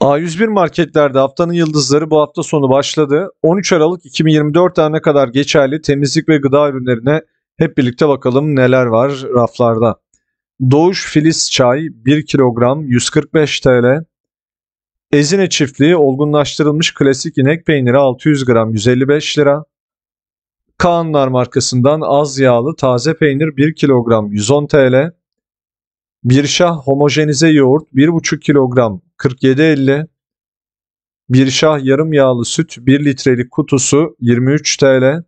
A101 marketlerde haftanın yıldızları bu hafta sonu başladı. 13 Aralık 2024 tarihine kadar geçerli temizlik ve gıda ürünlerine hep birlikte bakalım neler var raflarda. Doğuş Filiz Çay 1 kilogram 145 TL. Ezine çiftliği olgunlaştırılmış klasik inek peyniri 600 gram 155 lira. Kaanlar markasından az yağlı taze peynir 1 kilogram 110 TL. Birşah homojenize yoğurt 1,5 kilogram 47.50 bir şah yarım yağlı süt 1 litrelik kutusu 23 TL.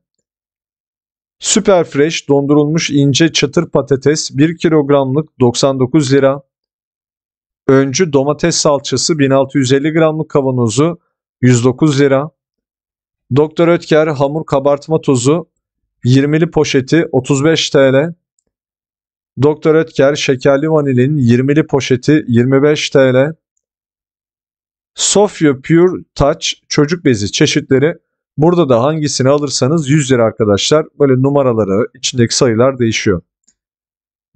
Süper Fresh dondurulmuş ince çatır patates 1 kilogramlık 99 lira. Öncü domates salçası 1650 gramlık kavanozu 109 lira. Doktor Ötker hamur kabartma tozu 20'li poşeti 35 TL. Doktor Ötker şekerli vanilin 20'li poşeti 25 TL. Sofya Pure Touch çocuk bezi çeşitleri. Burada da hangisini alırsanız 100 lira arkadaşlar. Böyle numaraları, içindeki sayılar değişiyor.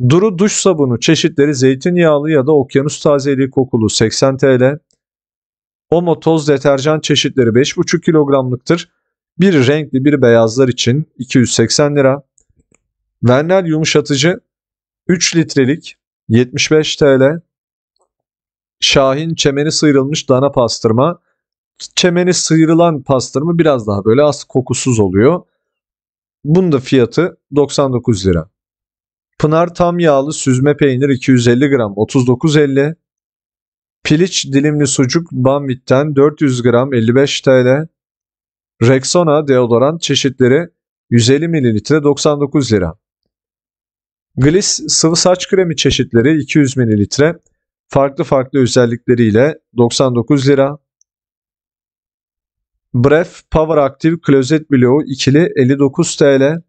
Duru duş sabunu çeşitleri zeytinyağlı ya da okyanus tazeliği kokulu 80 TL. Omo toz deterjan çeşitleri 5,5 kilogramlıktır. Bir renkli bir beyazlar için 280 lira. Vernel yumuşatıcı 3 litrelik 75 TL. Şahin çemeni sıyrılmış dana pastırma. Çemeni sıyrılan pastırma biraz daha böyle az kokusuz oluyor. Bunun da fiyatı 99 lira. Pınar tam yağlı süzme peynir 250 gram 39.50. Piliç dilimli sucuk Bambit'ten 400 gram 55 TL. Rexona deodorant çeşitleri 150 ml 99 lira. Gliss sıvı saç kremi çeşitleri 200 mililitre farklı farklı özellikleriyle 99 lira. Bref Power Active Closet Bloğu ikili 59 TL.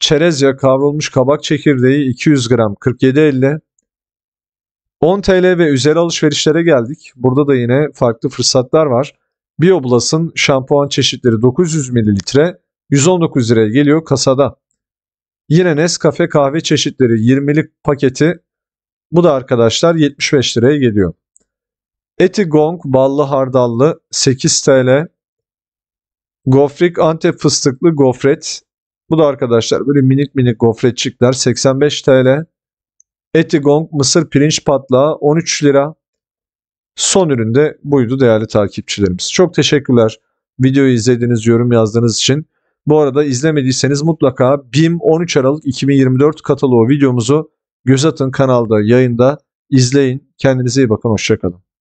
Çerezya kavrulmuş kabak çekirdeği 200 gram 47.50. 10 TL ve üzeri alışverişlere geldik. Burada da yine farklı fırsatlar var. Bioblas'ın şampuan çeşitleri 900 mililitre 119 liraya geliyor kasada. Yine Nescafe kahve çeşitleri 20'lik paketi bu da arkadaşlar 75 liraya geliyor. Eti gong ballı hardallı 8 TL. Gofrik Antep fıstıklı gofret. Bu da arkadaşlar böyle minik minik gofretçikler 85 TL. Eti gong mısır pirinç patlağı 13 lira. Son üründe buydu değerli takipçilerimiz. Çok teşekkürler videoyu izlediğiniz, yorum yazdığınız için. Bu arada izlemediyseniz mutlaka BİM 13 Aralık 2024 kataloğu videomuzu Göz atın kanalda, yayında. izleyin. Kendinize iyi bakın. Hoşçakalın.